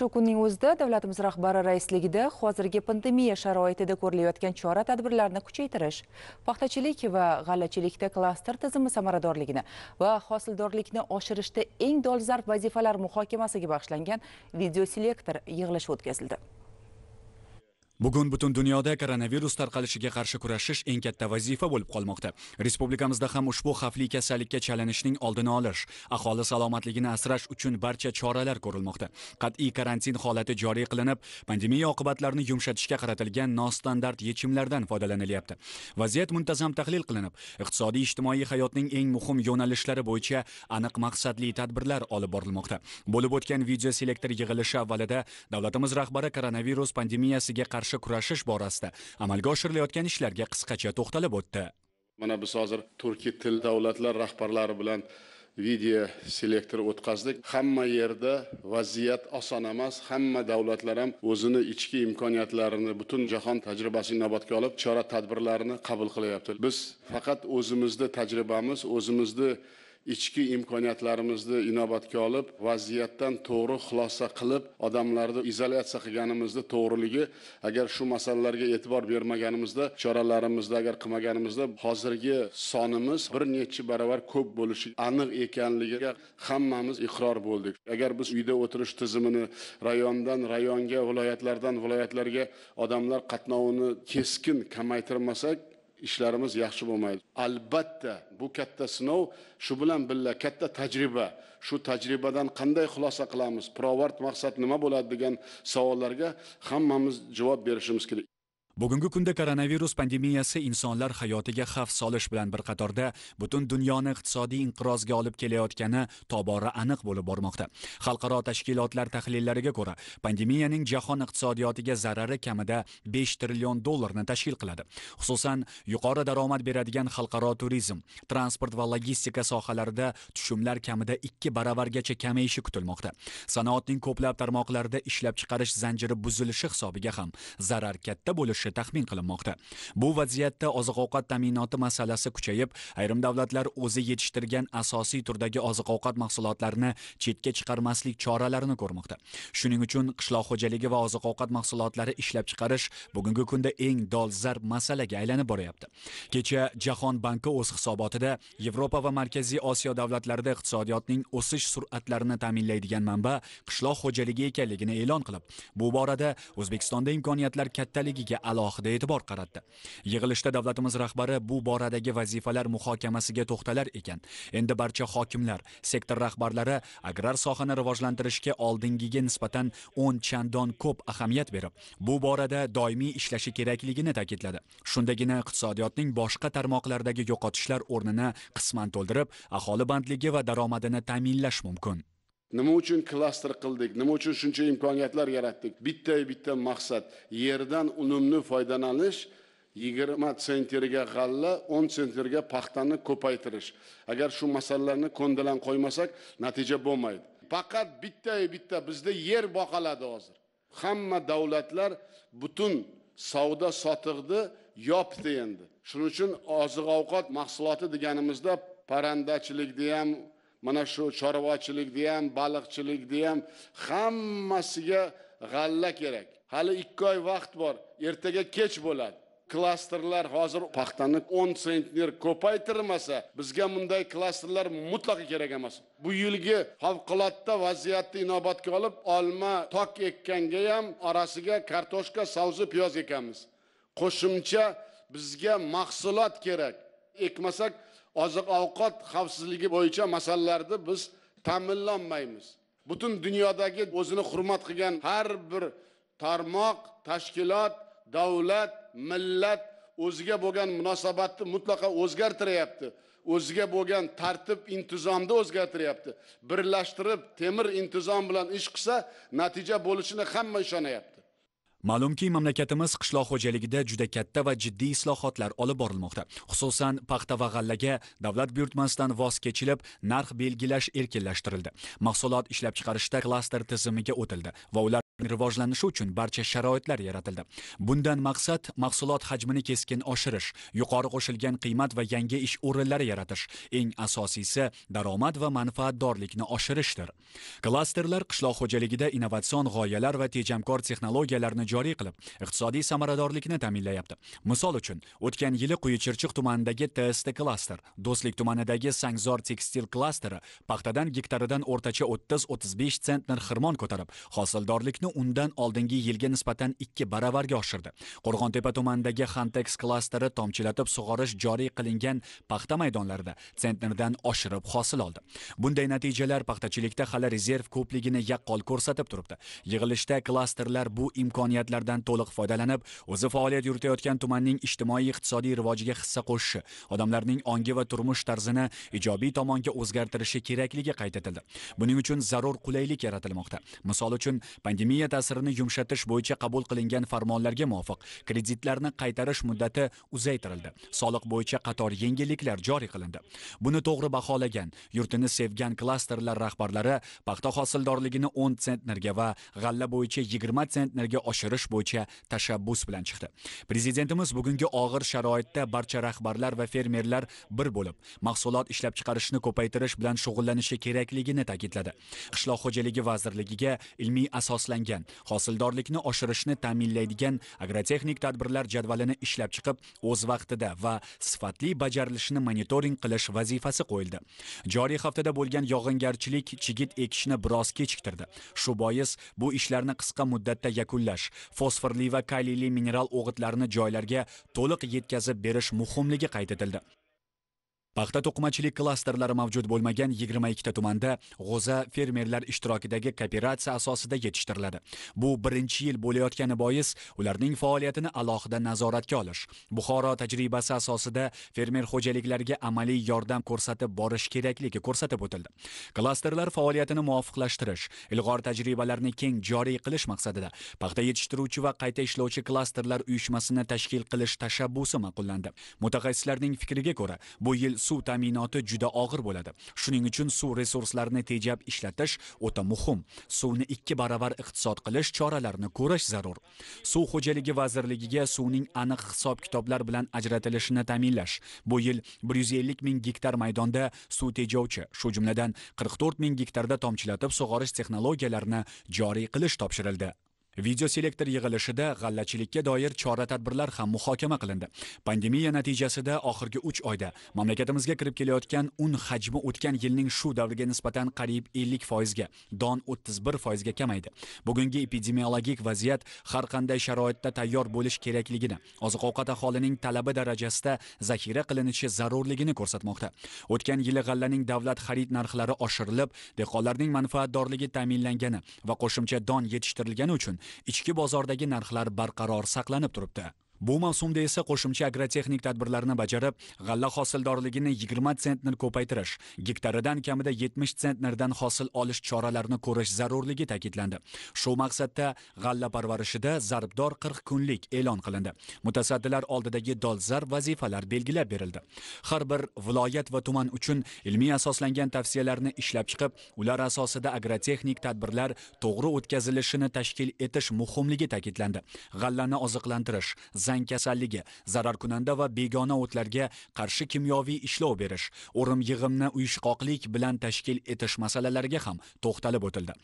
shu kunning o'zida davlatimiz rahbari raisligida hozirgi pandemiya sharoitida ko'rilayotgan chora tadbirlarni kuchaytirish paxtachilik va g'allachilikda klaster tizimi samaradorligini va hosildorlikni oshirishda eng dolzarb vazifalar muhokamasiga bag'ishlangan videoselektor yig'ilishi o'tkazildi Bugun butun dunyoda koronavirus tarqalishiga qarshi kurashish eng katta vazifa bo'lib qolmoqda. Respublikamizda ham ushbu xavfli kasallikka chalinishning oldini olish, aholi salomatligini asrash uchun barcha choralar ko'rilmoqda. Qat'iy karantin holati joriy qilinib, pandemiya oqibatlarini yumshatishga qaratilgan nostandart yechimlardan foydalanilyapti. Vaziyat muntazam tahlil qilinib, iqtisodiy ijtimoiy hayotning eng muhim yo'nalishlari bo'yicha aniq maqsadli tadbirlar olib borilmoqda. Bo'lib o'tgan video selektor yig'ilishi avvalida davlatimiz rahbari koronavirus pandemiyasiga qarshi qarshi kurashish borasida amalga oshirilayotgan ishlarga qisqacha to'xtalib o'tdi mana biz hozir turkiy til davlatlar rahbarlari bilan video selektor o'tkazdik hamma yerda vaziyat oson emas hamma davlatlar ham o'zini ichki imkoniyatlarini butun jahon tajribasini inobatga olib chora tadbirlarni qabul qilyapti biz faqat o'zimizni tajribamiz o'zimizni ichki imkoniyatlarimizni inobatga olib vaziyatdan to'g'ri xulosa qilib odamlarni izolyatsiya qilganimizni to'g'riligi agar shu masalalarga e'tibor bermaganimizda choralarimizni agar qilmaganimizda hozirgi sonimiz bir necha baravar ko'p bo'lishi aniq ekanligiga hammamiz iqror bo'ldik agar biz uyda o'tirish tizimini rayondan rayonga viloyatlardan viloyatlarga odamlar qatnovini keskin kamaytirmasak ishlarimiz yaxshi bo'lmaydi albatta bu katta sinov shu bilan birga katta tajriba shu tajribadan qanday xulosa qilamiz pirovard maqsad nima bo'ladi degan savollarga hammamiz javob berishimiz kerak bugungi kunda koronavirus pandemiyasi insonlar hayotiga xavf solish bilan bir qatorda butun dunyoni iqtisodiy inqirozga olib kelayotgani tobora aniq bo'lib bormoqda xalqaro tashkilotlar tahlillariga ko'ra pandemiyaning jahon iqtisodiyotiga zarari kamida 5 trillion dollarni tashkil qiladi xususan yuqori daromad beradigan xalqaro turizm transport va logistika sohalarida tushumlar kamida ikki baravargacha kamayishi kutilmoqda sanoatning ko'plab tarmoqlarida ishlab chiqarish zanjiri buzilishi hisobiga ham zarar katta bo'lishi bo'lishi taxmin qilinmoqda bu vaziyatda oziq ovqat ta'minoti masalasi kuchayib ayrim davlatlar o'zi yetishtirgan asosiy turdagi oziq ovqat mahsulotlarini chetga chiqarmaslik choralarini ko'rmoqda shuning uchun qishloq xo'jaligi va oziq ovqat mahsulotlari ishlab chiqarish bugungi kunda eng dolzarb masalaga aylanib boryapti kecha jahon banki o'z hisobotida yevropa va markaziy osiyo davlatlarida iqtisodiyotning o'sish sur'atlarini ta'minlaydigan manba qishloq xo'jaligi ekanligini e'lon qilib bu borada o'zbekistonda imkoniyatlar kattaligiga alohida e'tibor qaratdi yig'ilishda davlatimiz rahbari bu boradagi vazifalar muhokamasiga to'xtalar ekan endi barcha hokimlar sektor rahbarlari agrar sohani rivojlantirishga oldingiga nisbatan 10 chandon ko'p ahamiyat berib bu borada doimiy ishlashi kerakligini ta'kidladi shundagina iqtisodiyotning boshqa tarmoqlardagi yo'qotishlar o'rnini qisman to'ldirib aholi bandligi va daromadini ta'minlash mumkin nima uchun klaster qildik nima uchun shuncha imkoniyatlar yaratdik bitta bitta maqsad yerdan unumli foydalanish yigirma sentirga g'alla o'n sentirga paxtani ko'paytirish agar shu masalalarni ko'ndalan qo'ymasak natija bo'lmaydi faqat bitta bitta bizda yer boqiladi hozir hamma davlatlar butun savdo sotiqni yopdi endi shuning uchun oziq ovqat mahsuloti deganimizda parrandachilikni ham mana shu chorvachilikni ham baliqchilikni ham hammasiga g'alla kerak hali ikki oy vaqt bor ertaga kech bo'ladi klasterlar hozir paxtani o'n sentner ko'paytirmasa bizga bunday klasterlar mutlaqo kerak emas bu yilgi favqulodda vaziyatni inobatga olib olma tok ekkanga ham orasiga kartoshka savzi piyoz ekamiz qo'shimcha bizga mahsulot kerak ekmasak oziq ovqat xavfsizligi bo'yicha masalalarni biz ta'minlanmaymiz butun dunyodagi o'zini hurmat qilgan har bir tarmoq tashkilot davlat millat o'ziga bo'lgan munosabatni mutlaqo o'zgartiryapti o'ziga bo'lgan tartib intizomni o'zgartiryapti birlashtirib temir intizom bilan ish qilsa natija bo'lishini hamma ishonyapti Ma'lumki, mamlakatimiz qishloq xo'jaligida juda katta va jiddiy islohotlar olib borilmoqda. Xususan, paxta va g'allaga davlat buyurtmasidan voz kechilib, narx belgilash erkinlashtirildi. Mahsulot ishlab chiqarishda klaster tizimiga o'tildi va ular rivojlanishi uchun barcha sharoitlar yaratildi bundan maqsad mahsulot hajmini keskin oshirish yuqori qo'shilgan qiymat va yangi ish o'rinlari yaratish eng asosiysi daromad va manfaatdorlikni oshirishdir klasterlar qishloq xo'jaligida innovatsion g'oyalar va tejamkor texnologiyalarni joriy qilib iqtisodiy samaradorlikni ta'minlayapti misol uchun o'tgan yili quyichirchiq tumanidagi tst klaster do'stlik tumanidagi sangzor tekstil klasteri paxtadan gektaridan o'rtacha o'ttiz o'ttiz besh sentner xirmon ko'tarib hosildorlikni undan oldingi yilga nisbatan 2 baravarga oshirdi. Qo'rg'ontepa tumanidagi Xantex klasteri tomchilatib sug'orish joriy qilingan paxta maydonlarida sentnerdan oshirib hosil oldi. Bunday natijalar paxtachilikda hali rezerv ko'pligini yaqqol ko'rsatib turibdi. Yig'ilishda klasterlar bu imkoniyatlardan to'liq foydalanib, o'zi faoliyat yuritayotgan tumanning ijtimoiy iqtisodiy rivojiga hissa qo'shishi, odamlarning ongi va turmush tarzini ijobiy tomonga o'zgartirishi kerakligi qayd etildi. Buning uchun zarur qulaylik yaratilmoqda. Misol uchun pandemiya pandemiya ta'sirini yumshatish bo'yicha qabul qilingan farmonlarga muvofiq kreditlarni qaytarish muddati uzaytirildi soliq bo'yicha qator yengilliklar joriy qilindi buni to'g'ri baholagan yurtini sevgan klasterlar rahbarlari paxta hosildorligini 10 sentnerga va g'alla bo'yicha 20 sentnerga oshirish bo'yicha tashabbus bilan chiqdi prezidentimiz bugungi og'ir sharoitda barcha rahbarlar va fermerlar bir bo'lib mahsulot ishlab chiqarishni ko'paytirish bilan shug'ullanishi kerakligini ta'kidladi qishloq xo'jaligi vazirligiga ilmiy asoslangan qilingan hosildorlikni oshirishni ta'minlaydigan agrotexnik tadbirlar jadvalini ishlab chiqib o'z vaqtida va sifatli bajarilishini monitoring qilish vazifasi qo'yildi joriy haftada bo'lgan yog'ingarchilik chigit ekishni biroz kechiktirdi shu bois bu ishlarni qisqa muddatda yakunlash fosforli va kaliyli mineral o'g'itlarini joylarga to'liq yetkazib berish muhimligi qayd etildi paxta to'qimachilik klasterlari mavjud bo'lmagan 22 ta tumanda g'o'za fermerlar ishtirokidagi kooperatsiya asosida yetishtiriladi bu birinchi yil bo'layotgani bois ularning faoliyatini alohida nazoratga olish buxoro tajribasi asosida fermer xo'jaliklariga amaliy yordam ko'rsatib borish kerakligi ko'rsatib o'tildi klasterlar faoliyatini muvofiqlashtirish ilg'or tajribalarni keng joriy qilish maqsadida paxta yetishtiruvchi va qayta ishlovchi klasterlar uyushmasini tashkil qilish tashabbusi ma'qullandi mutaxassislarning fikriga ko'ra bu yil suv ta'minoti juda og'ir bo'ladi shuning uchun suv resurslarini tejab ishlatish o'ta muhim suvni ikki baravar iqtisod qilish choralarini ko'rish zarur suv xo'jaligi vazirligiga suvning aniq hisob kitoblar bilan ajratilishini ta'minlash bu yil bir yuz ellik ming gektar maydonda suv tejovchi shu jumladan qirq to'rt ming gektarda tomchilatib sug'orish texnologiyalarini joriy qilish topshirildi videoselektor yig'ilishida g'allachilikka doir chora tadbirlar ham muhokama qilindi pandemiya natijasida oxirgi 3 oyda mamlakatimizga kirib kelayotgan un hajmi o'tgan yilning shu davriga nisbatan qariyb 50 foizga don 31 foizga kamaydi bugungi epidemiologik vaziyat har qanday sharoitda tayyor bo'lish kerakligini oziq ovqat aholining talabi darajasida zaxira qilinishi zarurligini ko'rsatmoqda o'tgan yili g'allaning davlat xarid narxlari oshirilib dehqonlarning manfaatdorligi ta'minlangani va qo'shimcha don yetishtirilgani uchun ichki bozordagi narxlar barqaror saqlanib turibdi bu mavsumda esa qo'shimcha agrotexnik tadbirlarni bajarib g'alla hosildorligini 20 sentner ko'paytirish gektaridan kamida 70 sentnerdan hosil olish choralarini ko'rish zarurligi ta'kidlandi shu maqsadda g'alla parvarishida zarbdor 40 kunlik e'lon qilindi mutasaddilar oldidagi dolzarb vazifalar belgilab berildi har bir viloyat va tuman uchun ilmiy asoslangan tavsiyalarni ishlab chiqib ular asosida agrotexnik tadbirlar to'g'ri o'tkazilishini tashkil etish muhimligi ta'kidlandi g'allani oziqlantirish zang kasalligi zararkunanda va begona o'tlarga qarshi kimyoviy ishlov berish o'rim yig'imni uyushqoqlik bilan tashkil etish masalalariga ham to'xtalib o'tildi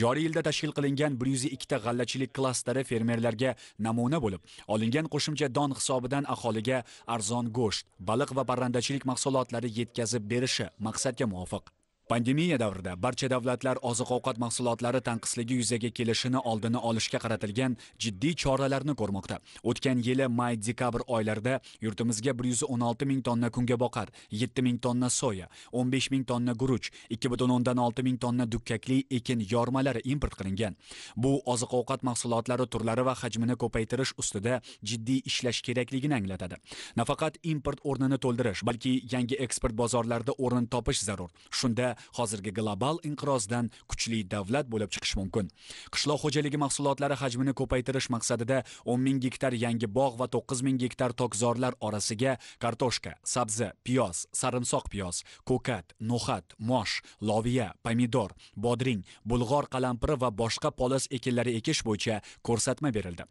joriy yilda tashkil qilingan 102 ta g'allachilik klasteri fermerlarga namuna bo'lib olingan qo'shimcha don hisobidan aholiga arzon go'sht baliq va parrandachilik mahsulotlari yetkazib berishi maqsadga muvofiq Pandemiya davrida barcha davlatlar oziq-ovqat mahsulotlari tanqisligi yuzaga kelishini oldini olishga qaratilgan jiddiy choralarni ko'rmoqda. O'tgan yili may-dekabr oylarida yurtimizga 116 ming tonna kungaboqar, 7 ming tonna soya, 15 ming tonna guruch, 2.6 ming tonna dukkakli ekin yormalari import qilingan. Bu oziq-ovqat mahsulotlari turlari va hajmini ko'paytirish ustida jiddiy ishlash kerakligini anglatadi. Nafaqat import o'rnini to'ldirish, balki yangi eksport bozorlarida o'rin topish zarur. Shunda hozirgi global inqirozdan kuchli davlat bo'lib chiqish mumkin qishloq xo'jaligi mahsulotlari hajmini ko'paytirish maqsadida 10 ming gektar yangi bog' va 9 ming gektar tokzorlar orasiga kartoshka sabzi piyoz sarimsoq piyoz ko'kat no'xat mosh loviya pomidor bodring bulg'or qalampiri va boshqa polos ekinlari ekish bo'yicha ko'rsatma berildi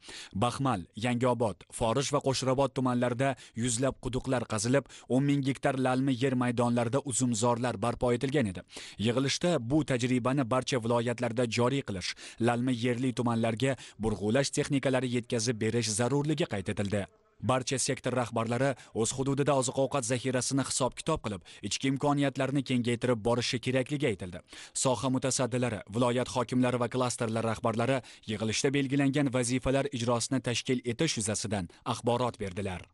baxmal yangiobod forish va qo'shrabot tumanlarida yuzlab quduqlar qazilib 10 ming gektar lalmi yer maydonlarida uzumzorlar barpo etilgan edi edi yig'ilishda bu tajribani barcha viloyatlarda joriy qilish lalmi yerli tumanlarga burg'ulash texnikalari yetkazib berish zarurligi qayd etildi barcha sektor rahbarlari o'z hududida oziq ovqat zaxirasini hisob kitob qilib ichki imkoniyatlarni kengaytirib borishi kerakligi aytildi soha mutasaddilari viloyat hokimlari va klasterlar rahbarlari yig'ilishda belgilangan vazifalar ijrosini tashkil etish yuzasidan axborot berdilar